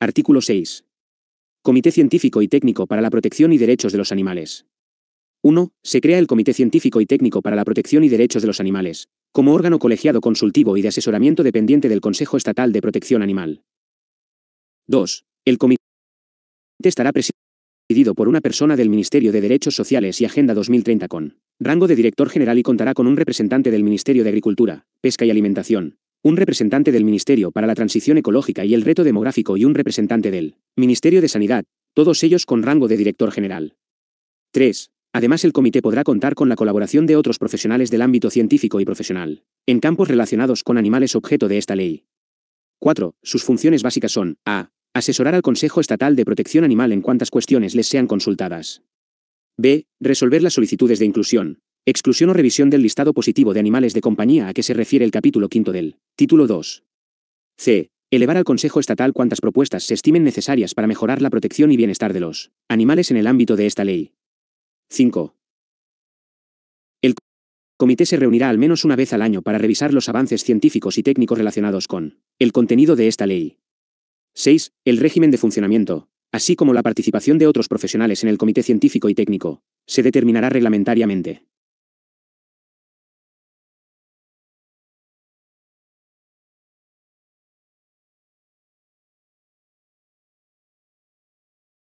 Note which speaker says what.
Speaker 1: Artículo 6. Comité Científico y Técnico para la Protección y Derechos de los Animales. 1. Se crea el Comité Científico y Técnico para la Protección y Derechos de los Animales, como órgano colegiado consultivo y de asesoramiento dependiente del Consejo Estatal de Protección Animal. 2. El comité estará presidido por una persona del Ministerio de Derechos Sociales y Agenda 2030 con rango de director general y contará con un representante del Ministerio de Agricultura, Pesca y Alimentación, un representante del Ministerio para la Transición Ecológica y el Reto Demográfico y un representante del Ministerio de Sanidad, todos ellos con rango de director general. 3. Además, el comité podrá contar con la colaboración de otros profesionales del ámbito científico y profesional, en campos relacionados con animales objeto de esta ley. 4. Sus funciones básicas son, a. Asesorar al Consejo Estatal de Protección Animal en cuantas cuestiones les sean consultadas. b. Resolver las solicitudes de inclusión, Exclusión o revisión del listado positivo de animales de compañía a que se refiere el capítulo quinto del título 2. C. Elevar al Consejo Estatal cuantas propuestas se estimen necesarias para mejorar la protección y bienestar de los animales en el ámbito de esta ley. 5. El comité se reunirá al menos una vez al año para revisar los avances científicos y técnicos relacionados con el contenido de esta ley. 6. El régimen de funcionamiento, así como la participación de otros profesionales en el comité científico y técnico, se determinará reglamentariamente.